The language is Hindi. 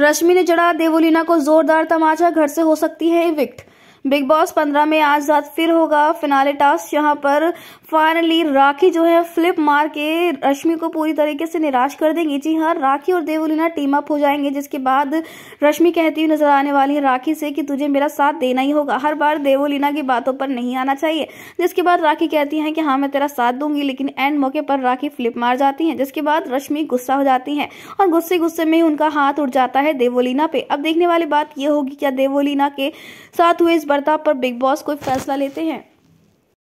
रश्मि ने जड़ा देवोलीना को जोरदार तमाचा घर से हो सकती है इविक्ट बिग बॉस पंद्रह में आज रात फिर होगा फिनाले टास्क यहाँ पर फाइनली राखी जो है फ्लिप मार के रश्मि को पूरी तरीके से निराश कर देंगी जी हाँ राखी और देवलीना टीम अप हो जाएंगे जिसके बाद रश्मि कहती हुई नजर आने वाली है राखी से कि तुझे मेरा साथ देना ही होगा हर बार देवोलीना की बातों पर नहीं आना चाहिए जिसके बाद राखी कहती है कि हाँ मैं तेरा साथ दूंगी लेकिन एंड मौके पर राखी फ्लिप मार जाती है जिसके बाद रश्मि गुस्सा हो जाती है और गुस्से गुस्से में उनका हाथ उठ जाता है देवोलीना पे अब देखने वाली बात यह होगी क्या देवोलीना के साथ हुए इस बार वार्ता पर बिग बॉस कोई फैसला लेते हैं